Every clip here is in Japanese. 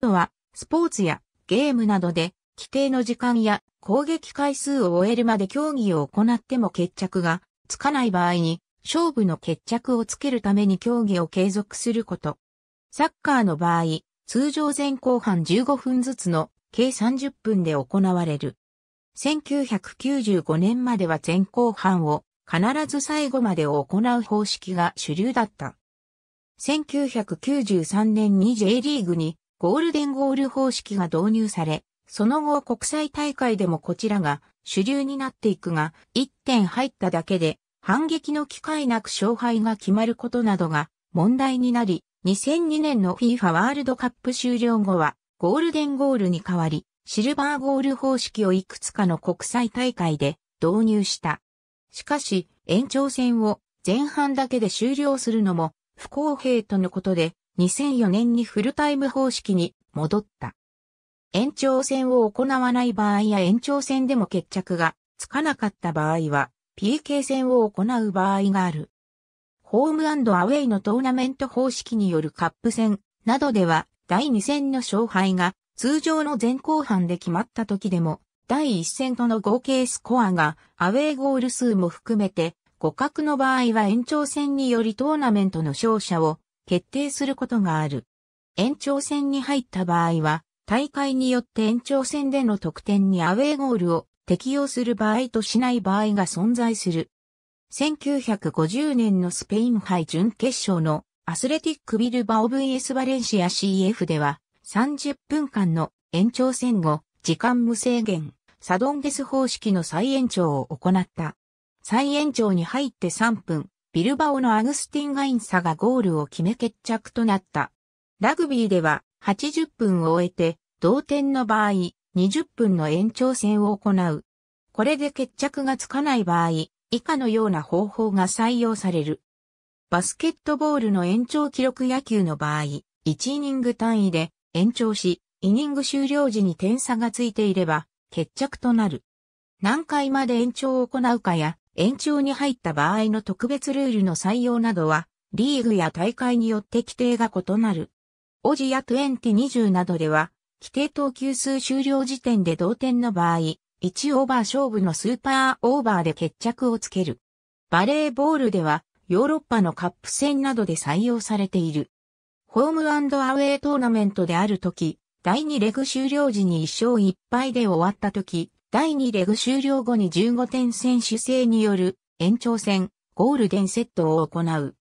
とは、スポーツやゲームなどで、規定の時間や攻撃回数を終えるまで競技を行っても決着がつかない場合に、勝負の決着をつけるために競技を継続すること。サッカーの場合、通常前後半15分ずつの計30分で行われる。1995年までは前後半を必ず最後まで行う方式が主流だった。1993年に J リーグにゴールデンゴール方式が導入され、その後国際大会でもこちらが主流になっていくが、1点入っただけで反撃の機会なく勝敗が決まることなどが問題になり、2002年の FIFA ワールドカップ終了後はゴールデンゴールに代わり、シルバーゴール方式をいくつかの国際大会で導入した。しかし、延長戦を前半だけで終了するのも不公平とのことで、2004年にフルタイム方式に戻った。延長戦を行わない場合や延長戦でも決着がつかなかった場合は PK 戦を行う場合がある。ホームアウェイのトーナメント方式によるカップ戦などでは第2戦の勝敗が通常の前後半で決まった時でも第1戦との合計スコアがアウェイゴール数も含めて互角の場合は延長戦によりトーナメントの勝者を決定することがある。延長戦に入った場合は、大会によって延長戦での得点にアウェーゴールを適用する場合としない場合が存在する。1950年のスペイン杯準決勝のアスレティックビルバオ VS バレンシア CF では30分間の延長戦後、時間無制限、サドンデス方式の再延長を行った。再延長に入って3分、ビルバオのアグスティン・ガインサがゴールを決め決着となった。ラグビーでは80分を終えて同点の場合20分の延長戦を行う。これで決着がつかない場合以下のような方法が採用される。バスケットボールの延長記録野球の場合1イニング単位で延長しイニング終了時に点差がついていれば決着となる。何回まで延長を行うかや延長に入った場合の特別ルールの採用などは、リーグや大会によって規定が異なる。オジや2020などでは、規定投球数終了時点で同点の場合、1オーバー勝負のスーパーオーバーで決着をつける。バレーボールでは、ヨーロッパのカップ戦などで採用されている。ホームアウェイトーナメントであるとき、第2レグ終了時に1勝1敗で終わったとき、第2レグ終了後に15点選手制による延長戦、ゴールデンセットを行う。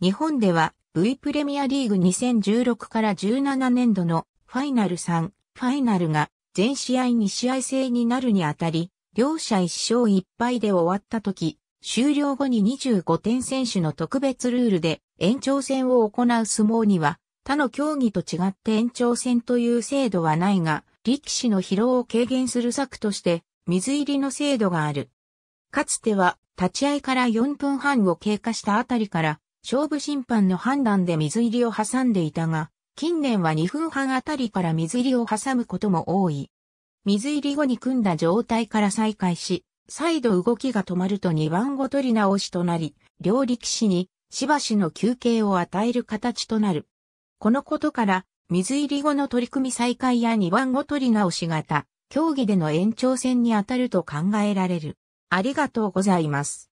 日本では V プレミアリーグ2016から17年度のファイナル3、ファイナルが全試合2試合制になるにあたり、両者1勝1敗で終わった時、終了後に25点選手の特別ルールで延長戦を行う相撲には、他の競技と違って延長戦という制度はないが、力士の疲労を軽減する策として、水入りの制度がある。かつては、立ち合いから4分半を経過したあたりから、勝負審判の判断で水入りを挟んでいたが、近年は2分半あたりから水入りを挟むことも多い。水入り後に組んだ状態から再開し、再度動きが止まると2番ご取り直しとなり、両力士にしばしの休憩を与える形となる。このことから、水入り後の取り組み再開や2番ごとり直し型、競技での延長戦に当たると考えられる。ありがとうございます。